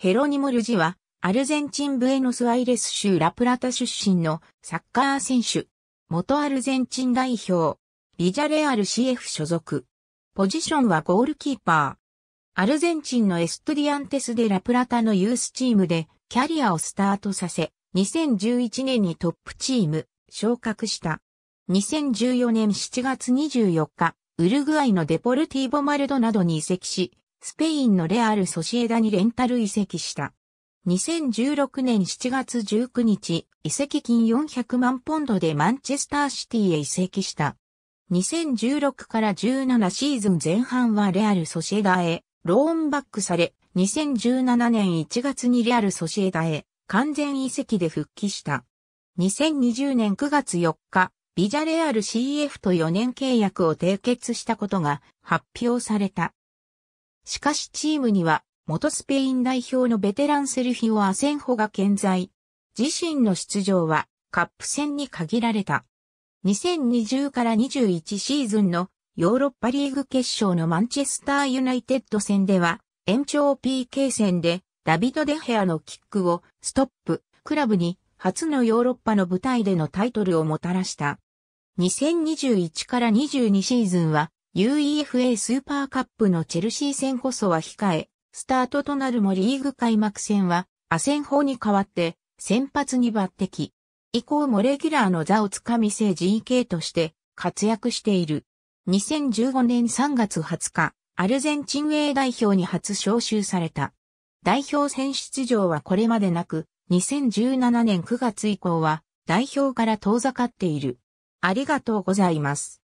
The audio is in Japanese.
ヘロニモ・ルジは、アルゼンチン・ブエノス・アイレス州ラプラタ出身のサッカー選手。元アルゼンチン代表。ビジャレアル CF 所属。ポジションはゴールキーパー。アルゼンチンのエストディアンテス・デ・ラプラタのユースチームでキャリアをスタートさせ、2011年にトップチーム、昇格した。2014年7月24日、ウルグアイのデポルティーボ・マルドなどに移籍し、スペインのレアル・ソシエダにレンタル移籍した。2016年7月19日、移籍金400万ポンドでマンチェスターシティへ移籍した。2016から17シーズン前半はレアル・ソシエダへローンバックされ、2017年1月にレアル・ソシエダへ完全移籍で復帰した。2020年9月4日、ビジャレアル CF と4年契約を締結したことが発表された。しかしチームには、元スペイン代表のベテランセルフィオ・アセンホが健在。自身の出場は、カップ戦に限られた。2020から21シーズンのヨーロッパリーグ決勝のマンチェスターユナイテッド戦では、延長 PK 戦でダビド・デヘアのキックをストップ、クラブに初のヨーロッパの舞台でのタイトルをもたらした。2021から22シーズンは UEFA スーパーカップのチェルシー戦こそは控え、スタートとなるもリーグ開幕戦は、アセン法に代わって、先発に抜擢。以降もレギュラーの座をつかみ正 GK として活躍している。2015年3月20日、アルゼンチン A 代表に初招集された。代表選出場はこれまでなく、2017年9月以降は代表から遠ざかっている。ありがとうございます。